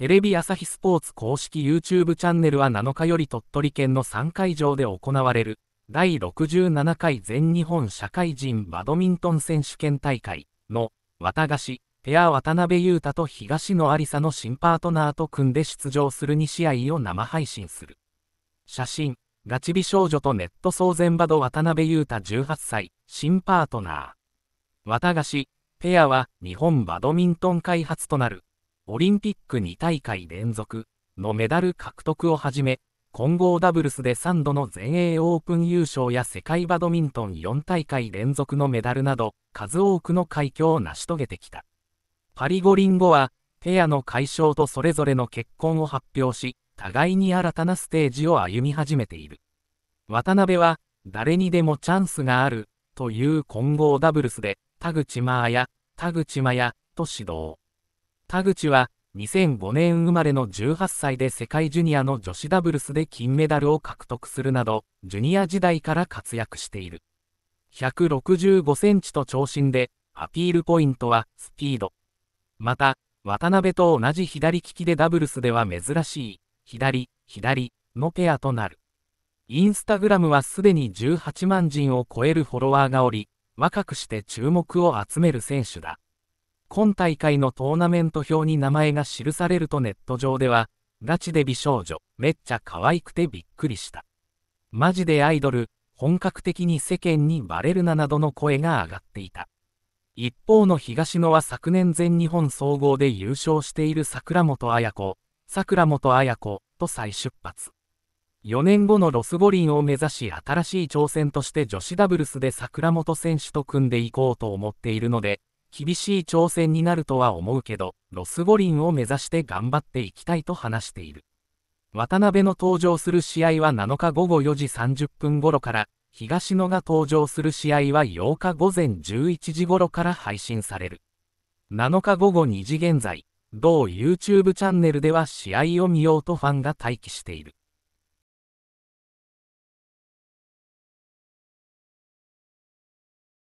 テレビ朝日スポーツ公式 YouTube チャンネルは7日より鳥取県の3会場で行われる第67回全日本社会人バドミントン選手権大会の綿菓子ペア渡辺裕太と東野有沙の新パートナーと組んで出場する2試合を生配信する。写真、ガチ美少女とネット騒然バド渡辺裕太18歳、新パートナー。綿菓子、ペアは日本バドミントン開発となるオリンピック2大会連続のメダル獲得をはじめ、混合ダブルスで3度の全英オープン優勝や世界バドミントン4大会連続のメダルなど、数多くの快挙を成し遂げてきた。パリ五輪後は、ペアの解消とそれぞれの結婚を発表し、互いに新たなステージを歩み始めている。渡辺は、誰にでもチャンスがある、という混合ダブルスで、田口真彩、田口真也、と指導。田口は、2005年生まれの18歳で世界ジュニアの女子ダブルスで金メダルを獲得するなど、ジュニア時代から活躍している。165センチと長身で、アピールポイントはスピード。また、渡辺と同じ左利きでダブルスでは珍しい、左、左のペアとなる。インスタグラムはすでに18万人を超えるフォロワーがおり、若くして注目を集める選手だ。今大会のトーナメント表に名前が記されるとネット上では、ガチで美少女、めっちゃ可愛くてびっくりした。マジでアイドル、本格的に世間にバレるななどの声が上がっていた。一方の東野は昨年全日本総合で優勝している桜本綾子、桜本綾子と再出発。4年後のロス五輪を目指し新しい挑戦として女子ダブルスで桜本選手と組んでいこうと思っているので、厳しい挑戦になるとは思うけど、ロス五輪を目指して頑張っていきたいと話している。渡辺の登場する試合は7日午後4時30分頃から、東野が登場する試合は8日午前11時頃から配信される。7日午後2時現在、同 YouTube チャンネルでは試合を見ようとファンが待機している。